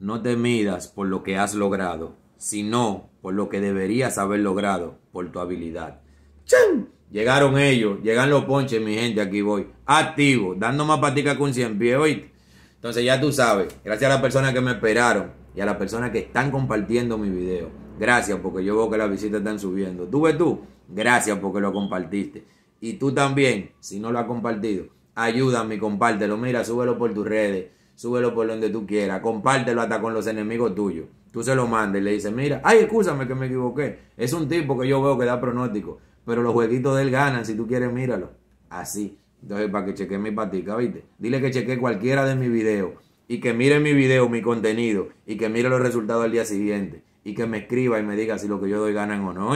No te midas por lo que has logrado, sino por lo que deberías haber logrado, por tu habilidad. ¡Chan! Llegaron ellos, llegan los ponches, mi gente, aquí voy. Activo, dando más patica con 100 pies, hoy. Entonces ya tú sabes, gracias a las personas que me esperaron y a las personas que están compartiendo mi video. Gracias porque yo veo que las visitas están subiendo. Tú ves tú, gracias porque lo compartiste. Y tú también, si no lo has compartido, ayúdame, compártelo. Mira, súbelo por tus redes súbelo por donde tú quieras, compártelo hasta con los enemigos tuyos. Tú se lo mandas y le dices, mira, ay, escúchame que me equivoqué. Es un tipo que yo veo que da pronóstico, pero los jueguitos de él ganan, si tú quieres, míralo. Así. Entonces, para que cheque mi patica, ¿viste? Dile que cheque cualquiera de mis videos y que mire mi video, mi contenido y que mire los resultados al día siguiente y que me escriba y me diga si lo que yo doy ganan o no,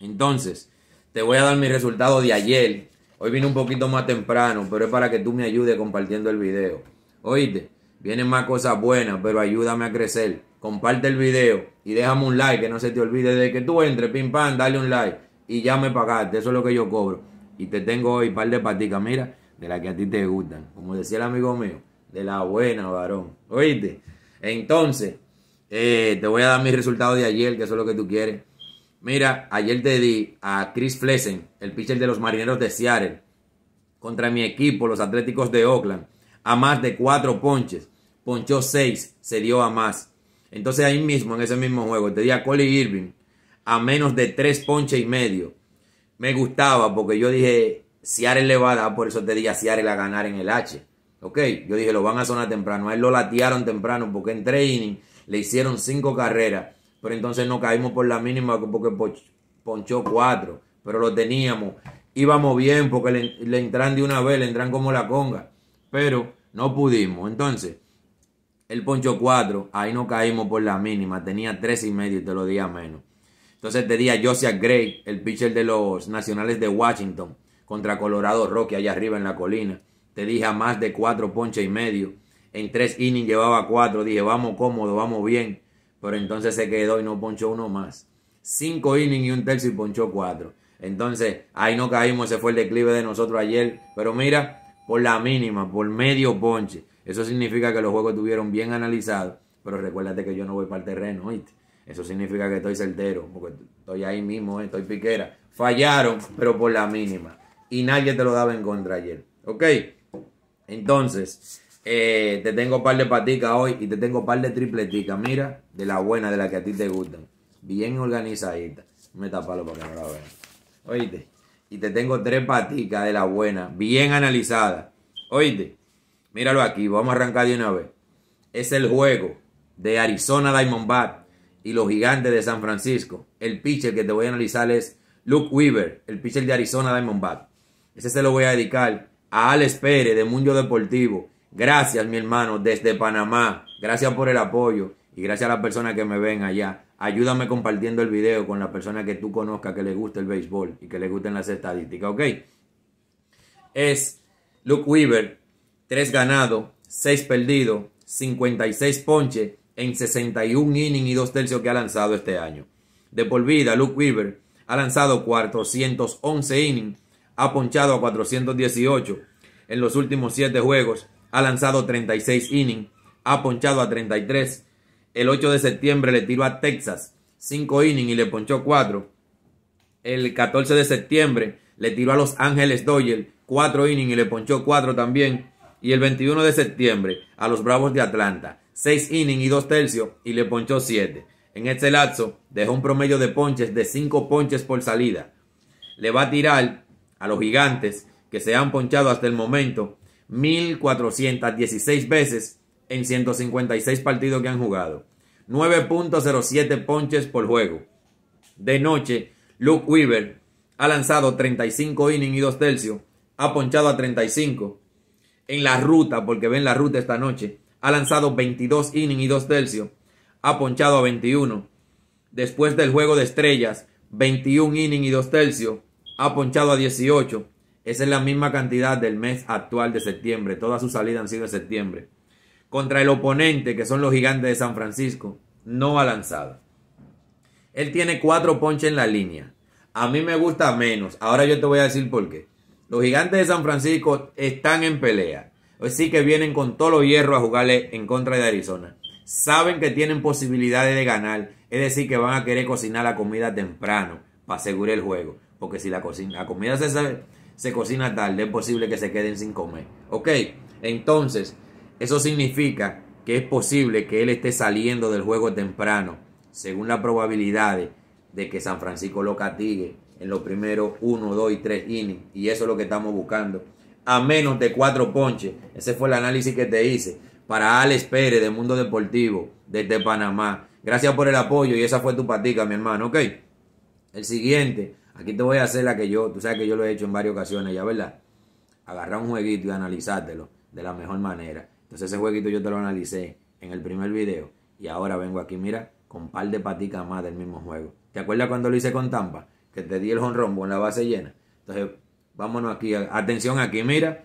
Entonces, te voy a dar mi resultado de ayer. Hoy vine un poquito más temprano, pero es para que tú me ayudes compartiendo el video. Oíste, vienen más cosas buenas, pero ayúdame a crecer. Comparte el video y déjame un like, que no se te olvide de que tú entres, pim pam, dale un like y ya me pagaste, eso es lo que yo cobro. Y te tengo hoy un par de paticas, mira, de las que a ti te gustan. Como decía el amigo mío, de la buena, varón. Oíste, entonces, eh, te voy a dar mis resultados de ayer, que eso es lo que tú quieres. Mira, ayer te di a Chris Flesen, el pitcher de los marineros de Seattle, contra mi equipo, los Atléticos de Oakland a más de cuatro ponches. Ponchó seis, se dio a más. Entonces ahí mismo, en ese mismo juego, Te a Coley Irving a menos de tres ponches y medio. Me gustaba porque yo dije, Seattle le va a dar, por eso te dije a Seattle a ganar en el H. Ok, yo dije, lo van a sonar temprano. A él lo latearon temprano porque en training le hicieron cinco carreras. Pero entonces no caímos por la mínima porque ponchó cuatro. Pero lo teníamos. Íbamos bien porque le entran de una vez, le entran como la conga pero no pudimos. Entonces, el poncho cuatro. ahí no caímos por la mínima, tenía tres y medio y te lo di a menos. Entonces te di a Josiah Gray, el pitcher de los Nacionales de Washington, contra Colorado Rocky allá arriba en la colina. Te dije a más de cuatro ponches y medio. En tres innings llevaba cuatro. Dije, vamos cómodo, vamos bien. Pero entonces se quedó y no ponchó uno más. Cinco innings y un tercio y poncho cuatro. Entonces, ahí no caímos, se fue el declive de nosotros ayer. Pero mira, por la mínima, por medio ponche. Eso significa que los juegos estuvieron bien analizados, pero recuérdate que yo no voy para el terreno, ¿oíste? Eso significa que estoy certero, porque estoy ahí mismo, ¿eh? estoy piquera. Fallaron, pero por la mínima. Y nadie te lo daba en contra ayer. ¿Ok? Entonces, eh, te tengo un par de paticas hoy y te tengo un par de tripleticas. Mira, de la buena, de la que a ti te gustan. Bien organizadita. Me tapalo para que no la vean. Oíste. Y te tengo tres paticas de la buena, bien analizada. Oíste, míralo aquí, vamos a arrancar de una vez. Es el juego de Arizona Diamondback y los gigantes de San Francisco. El pitcher que te voy a analizar es Luke Weaver, el pitcher de Arizona Diamondback. Ese se lo voy a dedicar a Alex Pérez de Mundo Deportivo. Gracias, mi hermano, desde Panamá. Gracias por el apoyo y gracias a las personas que me ven allá. Ayúdame compartiendo el video con la persona que tú conozcas que le guste el béisbol y que le gusten las estadísticas, ¿ok? Es Luke Weaver, 3 ganado, 6 perdido, 56 ponche en 61 innings y 2 tercios que ha lanzado este año. De por vida, Luke Weaver ha lanzado 411 innings, ha ponchado a 418 en los últimos 7 juegos, ha lanzado 36 innings, ha ponchado a 33 el 8 de septiembre le tiró a Texas 5 innings y le ponchó 4. El 14 de septiembre le tiró a Los Ángeles Doyle 4 innings y le ponchó 4 también. Y el 21 de septiembre a los Bravos de Atlanta 6 innings y 2 tercios y le ponchó 7. En este lapso dejó un promedio de ponches de 5 ponches por salida. Le va a tirar a los gigantes que se han ponchado hasta el momento 1416 veces en 156 partidos que han jugado. 9.07 ponches por juego. De noche, Luke Weaver ha lanzado 35 innings y 2 tercios. Ha ponchado a 35. En la ruta, porque ven la ruta esta noche, ha lanzado 22 innings y 2 tercios. Ha ponchado a 21. Después del juego de estrellas, 21 innings y 2 tercios. Ha ponchado a 18. Esa es la misma cantidad del mes actual de septiembre. Todas sus salidas han sido de septiembre contra el oponente, que son los gigantes de San Francisco, no ha lanzado. Él tiene cuatro ponches en la línea. A mí me gusta menos. Ahora yo te voy a decir por qué. Los gigantes de San Francisco están en pelea. Así que vienen con todo lo hierro a jugarle en contra de Arizona. Saben que tienen posibilidades de ganar. Es decir, que van a querer cocinar la comida temprano para asegurar el juego. Porque si la, cocina, comida se, se cocina tarde, es posible que se queden sin comer. Ok, entonces eso significa que es posible que él esté saliendo del juego temprano, según las probabilidades de que San Francisco lo castigue en los primeros 1, 2 y 3 innings. Y eso es lo que estamos buscando. A menos de 4 ponches. Ese fue el análisis que te hice para Alex Pérez de Mundo Deportivo desde Panamá. Gracias por el apoyo y esa fue tu patica, mi hermano. Ok. El siguiente. Aquí te voy a hacer la que yo, tú sabes que yo lo he hecho en varias ocasiones ya, ¿verdad? Agarrar un jueguito y analizártelo de la mejor manera. Entonces ese jueguito yo te lo analicé en el primer video y ahora vengo aquí, mira, con un par de paticas más del mismo juego. ¿Te acuerdas cuando lo hice con Tampa? Que te di el honrón en la base llena. Entonces, vámonos aquí. Atención aquí, mira.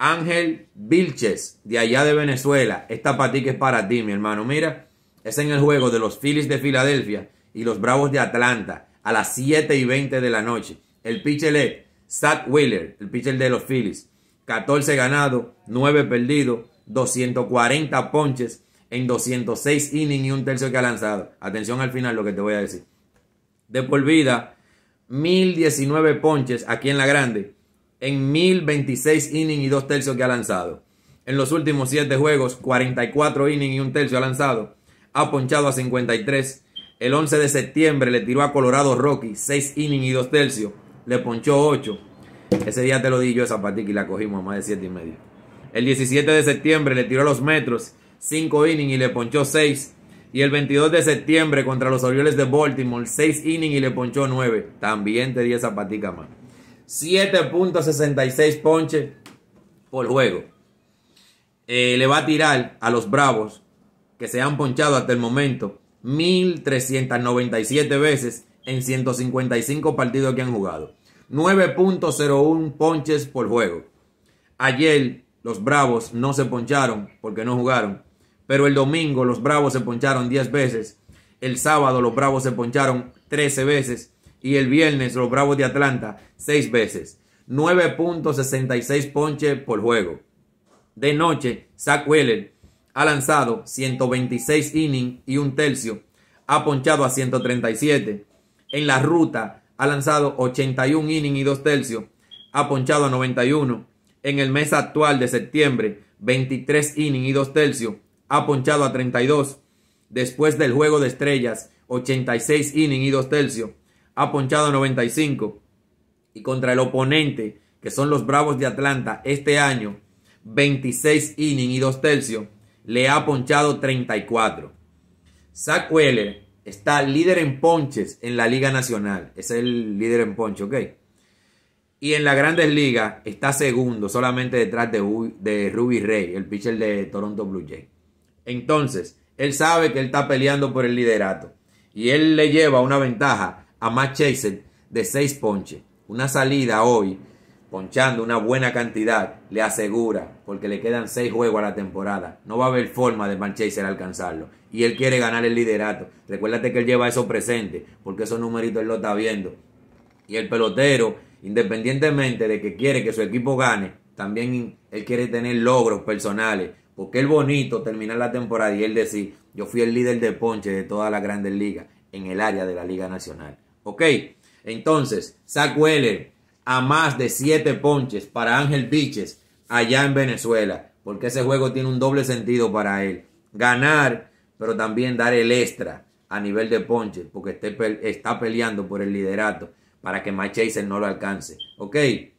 Ángel Vilches, de allá de Venezuela. Esta patica es para ti, mi hermano. Mira, es en el juego de los Phillies de Filadelfia y los Bravos de Atlanta a las 7 y 20 de la noche. El pitcher es Zach Wheeler, el pitcher de los Phillies. 14 ganado, 9 perdido, 240 ponches en 206 innings y un tercio que ha lanzado. Atención al final lo que te voy a decir. De por vida, 1019 ponches aquí en la grande, en 1026 innings y dos tercios que ha lanzado. En los últimos 7 juegos, 44 innings y un tercio ha lanzado. Ha ponchado a 53. El 11 de septiembre le tiró a Colorado Rocky 6 innings y dos tercios. Le ponchó 8 ese día te lo di yo esa patica y la cogimos a más de 7 y medio. El 17 de septiembre le tiró los metros, 5 innings y le ponchó 6. Y el 22 de septiembre contra los Orioles de Baltimore, 6 innings y le ponchó 9. También te di esa patica más. 7.66 ponches por juego. Eh, le va a tirar a los Bravos, que se han ponchado hasta el momento, 1.397 veces en 155 partidos que han jugado. 9.01 ponches por juego. Ayer los Bravos no se poncharon porque no jugaron, pero el domingo los Bravos se poncharon 10 veces, el sábado los Bravos se poncharon 13 veces y el viernes los Bravos de Atlanta 6 veces. 9.66 ponches por juego. De noche, Zach Wheeler ha lanzado 126 innings y un tercio, ha ponchado a 137. En la ruta ha lanzado 81 inning y 2 tercios, ha ponchado a 91. En el mes actual de septiembre, 23 inning y 2 tercios, ha ponchado a 32. Después del juego de estrellas, 86 inning y 2 tercios, ha ponchado a 95. Y contra el oponente, que son los Bravos de Atlanta, este año, 26 inning y 2 tercios, le ha ponchado 34. Zach está líder en ponches en la Liga Nacional. Es el líder en ponches, ¿ok? Y en la Grandes Ligas está segundo, solamente detrás de, Ruby Rey, el pitcher de Toronto Blue Jays. Entonces, él sabe que él está peleando por el liderato. Y él le lleva una ventaja a Matt Chase de seis ponches. Una salida hoy ponchando una buena cantidad, le asegura, porque le quedan seis juegos a la temporada. No va a haber forma de Manchester alcanzarlo. Y él quiere ganar el liderato. Recuérdate que él lleva eso presente, porque esos numeritos él lo está viendo. Y el pelotero, independientemente de que quiere que su equipo gane, también él quiere tener logros personales. Porque es bonito terminar la temporada y él decir, yo fui el líder de ponche de todas las grandes ligas en el área de la Liga Nacional. Ok, entonces, Zach a más de 7 ponches para Ángel Piches allá en Venezuela, porque ese juego tiene un doble sentido para él. Ganar, pero también dar el extra a nivel de ponches, porque está peleando por el liderato para que Mike Chaser no lo alcance. Ok,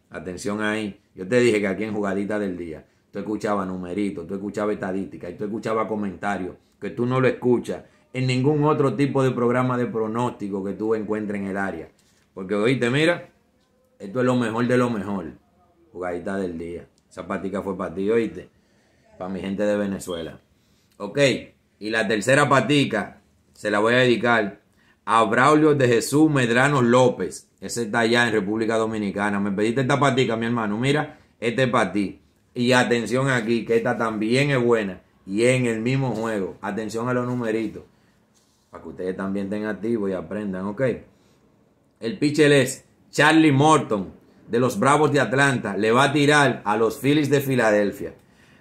atención ahí. Yo te dije que aquí en Jugadita del Día tú escuchabas numeritos, tú escuchabas estadísticas y tú escuchabas comentarios que tú no lo escuchas en ningún otro tipo de programa de pronóstico que tú encuentres en el área. Porque oíste, mira, esto es lo mejor de lo mejor. Jugadita del día. Esa patica fue para ti, oíste. Para mi gente de Venezuela. Ok. Y la tercera patica se la voy a dedicar a Braulio de Jesús Medrano López. Ese está allá en República Dominicana. Me pediste esta patica, mi hermano. Mira, este es para ti. Y atención aquí, que esta también es buena. Y en el mismo juego. Atención a los numeritos. Para que ustedes también estén activos y aprendan, ¿ok? El pitcher es Charlie Morton de los Bravos de Atlanta le va a tirar a los Phillies de Filadelfia.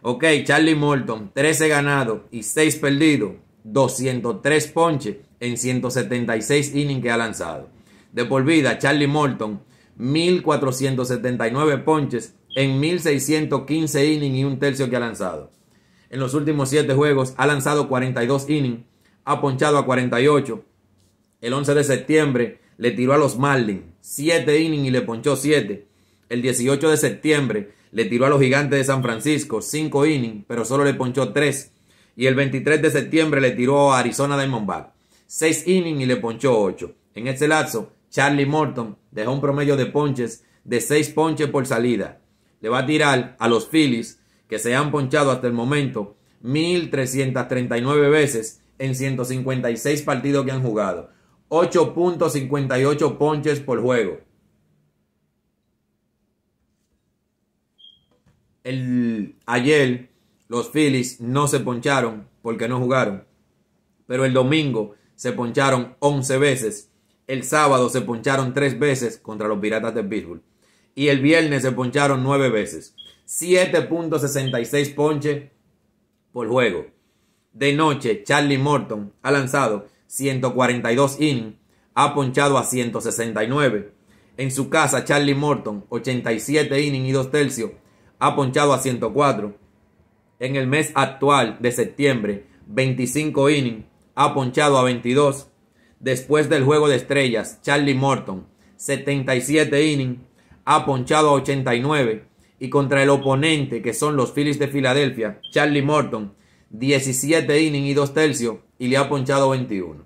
Ok, Charlie Morton, 13 ganado y 6 perdidos, 203 ponches en 176 innings que ha lanzado. De por vida, Charlie Morton, 1479 ponches en 1615 innings y un tercio que ha lanzado. En los últimos 7 juegos ha lanzado 42 innings, ha ponchado a 48. El 11 de septiembre le tiró a los Marlins 7 innings y le ponchó 7. El 18 de septiembre le tiró a los gigantes de San Francisco 5 innings, pero solo le ponchó 3. Y el 23 de septiembre le tiró a Arizona Diamondback 6 innings y le ponchó 8. En este lapso, Charlie Morton dejó un promedio de ponches de 6 ponches por salida. Le va a tirar a los Phillies, que se han ponchado hasta el momento 1.339 veces en 156 partidos que han jugado. 8.58 ponches por juego. El, ayer los Phillies no se poncharon porque no jugaron. Pero el domingo se poncharon 11 veces. El sábado se poncharon 3 veces contra los Piratas de Pittsburgh. Y el viernes se poncharon 9 veces. 7.66 ponches por juego. De noche, Charlie Morton ha lanzado 142 innings, ha ponchado a 169. En su casa, Charlie Morton, 87 inning y 2 tercios, ha ponchado a 104. En el mes actual de septiembre, 25 inning, ha ponchado a 22. Después del juego de estrellas, Charlie Morton, 77 inning, ha ponchado a 89. Y contra el oponente, que son los Phillies de Filadelfia, Charlie Morton, 17 innings y 2 tercios y le ha ponchado 21.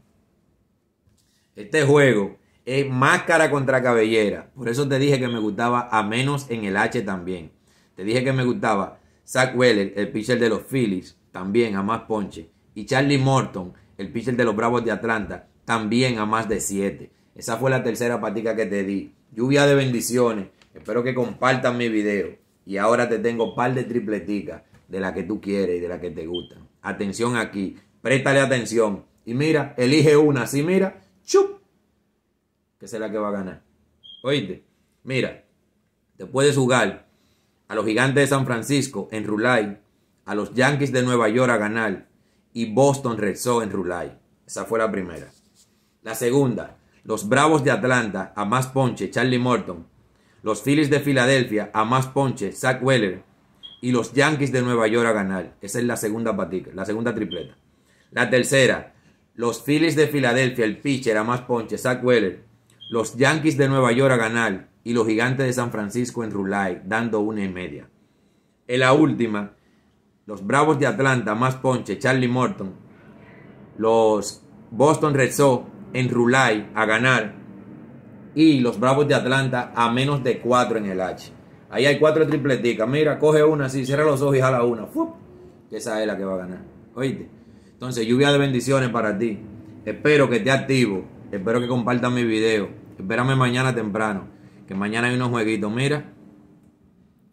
Este juego es máscara contra cabellera. Por eso te dije que me gustaba a menos en el H también. Te dije que me gustaba Zach Weller, el pitcher de los Phillies, también a más ponche. Y Charlie Morton, el pitcher de los Bravos de Atlanta, también a más de 7. Esa fue la tercera patica que te di. Lluvia de bendiciones. Espero que compartan mi video. Y ahora te tengo par de tripleticas de la que tú quieres y de la que te gusta. Atención aquí, préstale atención. Y mira, elige una, así mira, chup, que será la que va a ganar. Oíste, mira, te puedes jugar a los gigantes de San Francisco en Rulay, a los Yankees de Nueva York a ganar y Boston Red Sox en Rulay. Esa fue la primera. La segunda, los Bravos de Atlanta a más ponche, Charlie Morton. Los Phillies de Filadelfia a más ponche, Zach Weller y los Yankees de Nueva York a ganar. Esa es la segunda patica, la segunda tripleta. La tercera, los Phillies de Filadelfia, el pitcher a más ponche, Zach Weller. Los Yankees de Nueva York a ganar y los Gigantes de San Francisco en Rulay, dando una y media. En la última, los Bravos de Atlanta, más ponche, Charlie Morton. Los Boston Red Sox en Rulay a ganar y los Bravos de Atlanta a menos de cuatro en el H. Ahí hay cuatro tripleticas. Mira, coge una así, cierra los ojos y jala una. ¡Fup! Esa es la que va a ganar. Oíste. Entonces, lluvia de bendiciones para ti. Espero que te activo. Espero que compartas mi video. Espérame mañana temprano. Que mañana hay unos jueguitos. Mira.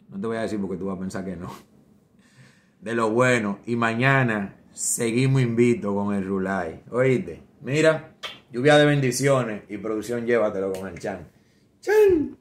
No te voy a decir porque tú vas a pensar que no. De lo bueno. Y mañana seguimos invito con el rulai. Oíste. Mira. Lluvia de bendiciones y producción llévatelo con el Chan. ¡Chan!